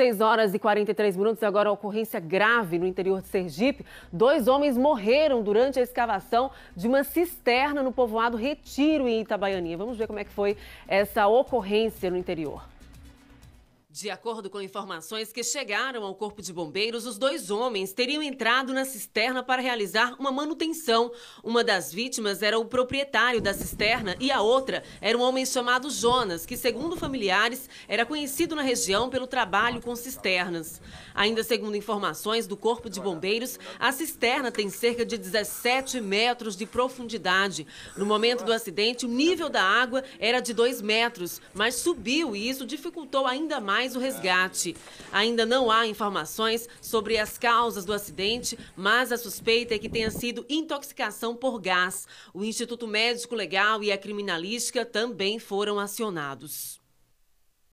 6 horas e 43 minutos, agora a ocorrência grave no interior de Sergipe. Dois homens morreram durante a escavação de uma cisterna no povoado Retiro, em Itabaianinha. Vamos ver como é que foi essa ocorrência no interior. De acordo com informações que chegaram ao Corpo de Bombeiros, os dois homens teriam entrado na cisterna para realizar uma manutenção. Uma das vítimas era o proprietário da cisterna e a outra era um homem chamado Jonas, que, segundo familiares, era conhecido na região pelo trabalho com cisternas. Ainda segundo informações do Corpo de Bombeiros, a cisterna tem cerca de 17 metros de profundidade. No momento do acidente, o nível da água era de 2 metros, mas subiu e isso dificultou ainda mais mais o resgate. Ainda não há informações sobre as causas do acidente, mas a suspeita é que tenha sido intoxicação por gás. O Instituto Médico Legal e a Criminalística também foram acionados.